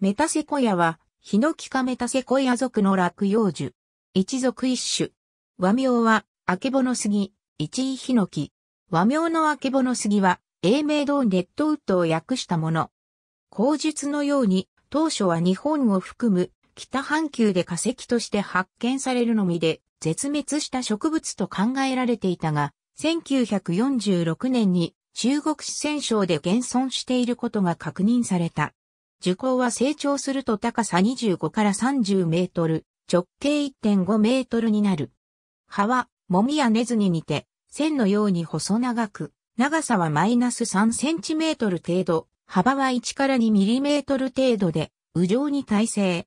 メタセコヤは、ヒノキ科メタセコヤ属の落葉樹。一属一種。和名は、アケボノスギ、一位ヒノキ。和名のアケボノスギは、英名堂ネットウッドを訳したもの。口述のように、当初は日本を含む北半球で化石として発見されるのみで、絶滅した植物と考えられていたが、1946年に中国四川省で現存していることが確認された。樹高は成長すると高さ25から30メートル、直径1.5メートルになる。葉は、もみや根津に似て、線のように細長く、長さはマイナス3センチメートル程度、幅は1から2ミリメートル程度で、雨上に耐性。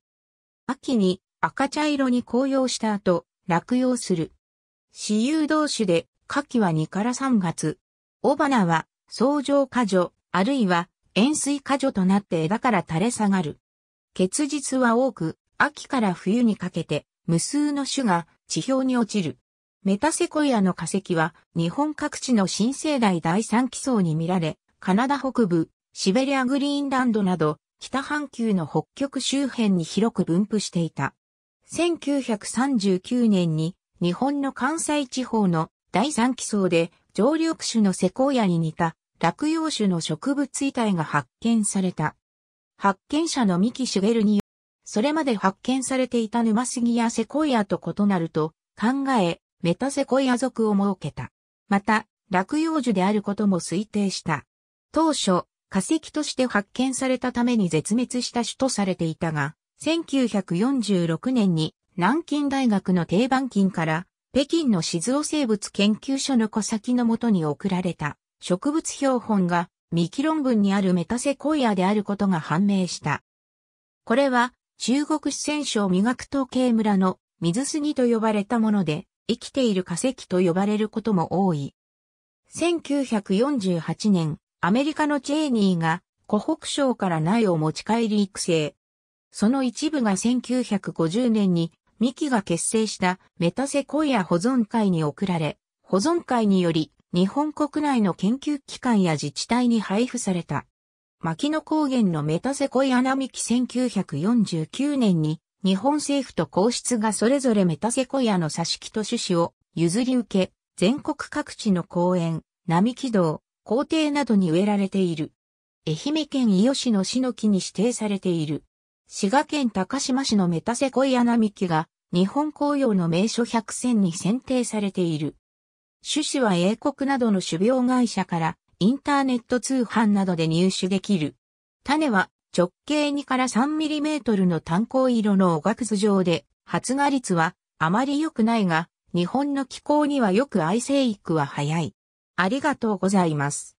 秋に赤茶色に紅葉した後、落葉する。私有同種で、夏季は2から3月。雄花は、草上花女、あるいは塩水果樹となって枝から垂れ下がる。結実は多く、秋から冬にかけて無数の種が地表に落ちる。メタセコイアの化石は日本各地の新生代第三基層に見られ、カナダ北部、シベリアグリーンランドなど、北半球の北極周辺に広く分布していた。1939年に日本の関西地方の第三基層で常緑種のセコイアに似た落葉種の植物遺体が発見された。発見者の三木茂によそれまで発見されていた沼杉やセコイアと異なると考え、メタセコイア族を設けた。また、落葉樹であることも推定した。当初、化石として発見されたために絶滅した種とされていたが、1946年に南京大学の定番金から北京の静尾生物研究所の小先のもとに送られた。植物標本が未キ論文にあるメタセコイアであることが判明した。これは中国四川省磨く統計村の水杉と呼ばれたもので、生きている化石と呼ばれることも多い。1948年、アメリカのチェーニーが湖北省から苗を持ち帰り育成。その一部が1950年にミキが結成したメタセコイア保存会に送られ、保存会により日本国内の研究機関や自治体に配布された。牧野高原のメタセコイアナミキ1949年に日本政府と皇室がそれぞれメタセコイアの挿し木と種子を譲り受け、全国各地の公園、並木道、校庭などに植えられている。愛媛県伊予市の市の木に指定されている。滋賀県高島市のメタセコイア並木が日本紅葉の名所100選に選定されている。種子は英国などの種苗会社からインターネット通販などで入手できる。種は直径2から3メートルの炭鉱色のおがくず状で、発芽率はあまり良くないが、日本の気候にはよく愛生育は早い。ありがとうございます。